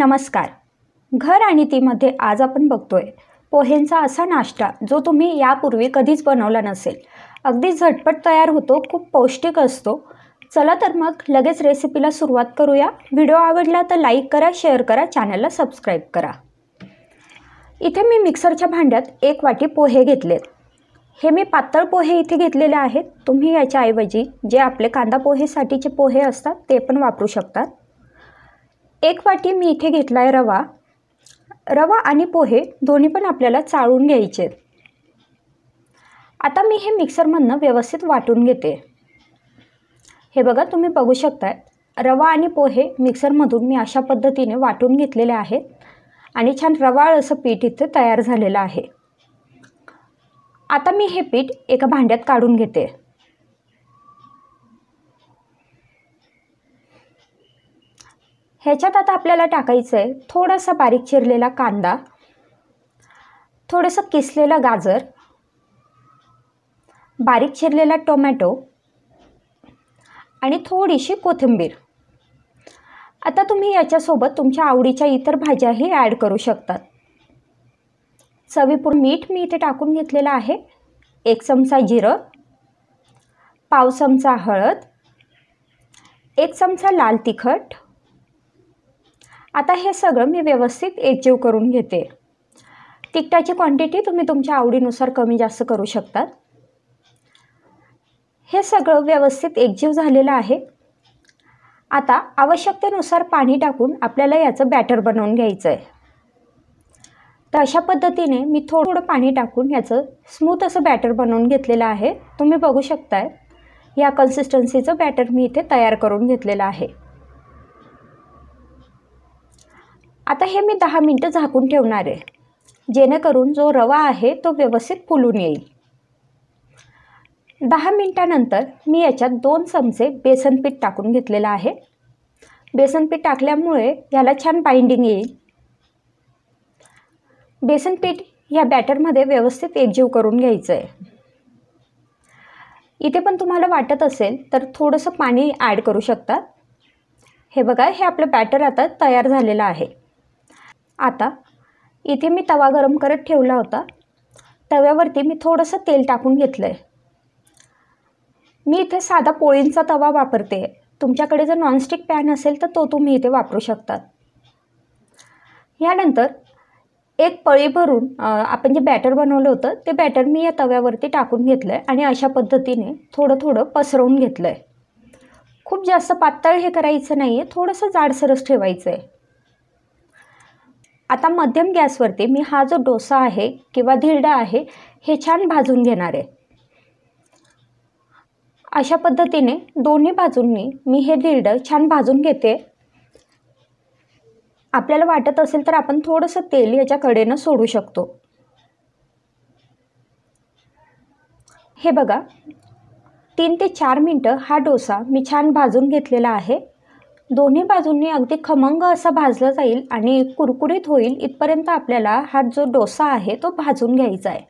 नमस्कार घर आणि तीमध्ये आज आपण बघतोय पोह्यांचा असा नाश्ता जो तुम्ही यापूर्वी कधीच बनवला नसेल अगदी झटपट तयार होतो खूप पौष्टिक असतो चला तर मग लगेच रेसिपीला सुरुवात करूया व्हिडिओ आवडला तर लाईक करा शेअर करा चॅनलला सबस्क्राईब करा इथे मी मिक्सरच्या भांड्यात एक वाटी पोहे घेतलेत हे मी पातळ पोहे इथे घेतलेले आहेत तुम्ही याच्याऐवजी जे आपले कांदा पोहेसाठीचे पोहे असतात ते पण वापरू शकतात एक वाटी मी इथे घेतला आहे रवा रवा आणि पोहे दोन्ही पण आपल्याला चाळून घ्यायचे आता मी हे मिक्सरमधनं व्यवस्थित वाटून घेते हे बघा तुम्ही बघू शकताय रवा आणि पोहे मिक्सरमधून मी अशा पद्धतीने वाटून घेतलेले आहेत आणि छान रवाळ असं पीठ इथे तयार झालेलं आहे आता मी हे पीठ एका भांड्यात काढून घेते ह्याच्यात आता आपल्याला टाकायचं आहे थोडासा बारीक चिरलेला कांदा थोडंसं किसलेलं गाजर बारीक चिरलेला टोमॅटो आणि थोडीशी कोथिंबीर आता तुम्ही याच्यासोबत तुमच्या आवडीच्या इतर भाज्याही ॲड करू शकतात चवीपूर्ण मीठ मी इथे टाकून घेतलेलं आहे एक चमचा जिरं पाव चमचा हळद एक चमचा लाल तिखट आता हे सगळं मी व्यवस्थित एकजीव करून घेते तिखटाची क्वांटिटी तुम्ही तुमच्या आवडीनुसार कमी जास्त करू शकतात हे सगळं व्यवस्थित एकजीव झालेलं आहे आता आवश्यकतेनुसार पाणी टाकून आपल्याला याचं बॅटर बनवून घ्यायचं आहे तर अशा पद्धतीने मी थोडं थोडं पाणी टाकून याचं स्मूथ असं बॅटर बनवून घेतलेलं आहे तुम्ही बघू शकताय या कन्सिस्टन्सीचं बॅटर मी इथे तयार करून घेतलेलं आहे आता हे मी दहा मिनटं झाकून ठेवणार आहे जेणेकरून जो रवा आहे तो व्यवस्थित फुलून येईल दहा मिनटानंतर मी याच्यात दोन चमचे बेसनपीठ टाकून घेतलेलं आहे बेसनपीठ टाकल्यामुळे याला छान बाइंडिंग येईल बेसनपीठ ह्या बॅटरमध्ये व्यवस्थित एकजीव करून घ्यायचं आहे इथे पण तुम्हाला वाटत असेल तर थोडंसं पाणी ॲड करू शकता हे बघा हे आपलं बॅटर आता तयार झालेलं आहे आता इथे मी तवा गरम करत ठेवला होता तव्यावरती मी थोडंसं तेल टाकून घेतलं आहे मी इथे साधा पोळींचा तवा वापरते तुमच्याकडे जर नॉनस्टिक पॅन असेल तर तो तुम्ही इथे वापरू शकतात यानंतर एक पळी भरून आपण जे बॅटर बनवलं होतं ते बॅटर मी या तव्यावरती टाकून घेतलं आहे आणि अशा पद्धतीने थोडं थोडं पसरवून घेतलं आहे खूप जास्त पातळ हे करायचं नाही आहे थोडंसं जाडसरस ठेवायचं आहे आता मध्यम गॅसवरती मी हा जो डोसा आहे किंवा धिरडा आहे हे छान भाजून घेणार आहे अशा पद्धतीने दोन्ही बाजूंनी मी हे धिरडं छान भाजून घेते आपल्याला वाटत असेल तर आपण थोडंसं तेल याच्या कडेनं सोडू शकतो हे बघा तीन ते चार मिनटं हा डोसा मी छान भाजून घेतलेला आहे दोन्ही बाजूंनी अगदी खमंग असं भाजलं जाईल आणि कुरकुरीत होईल इथपर्यंत आपल्याला हा जो डोसा आहे तो भाजून घ्यायचा आहे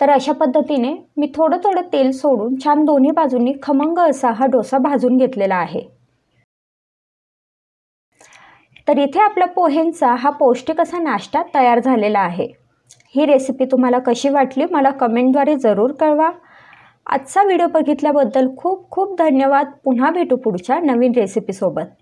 तर अशा पद्धतीने मी थोडं थोडं तेल सोडून छान दोन्ही बाजूंनी खमंग असा हा डोसा भाजून घेतलेला आहे तर इथे आपल्या पोहेंचा हा पौष्टिक असा नाश्ता तयार झालेला आहे ही रेसिपी तुम्हाला कशी वाटली मला कमेंटद्वारे जरूर कळवा आजचा व्हिडिओ बघितल्याबद्दल खूप खूप धन्यवाद पुन्हा भेटू पुढच्या नवीन रेसिपीसोबत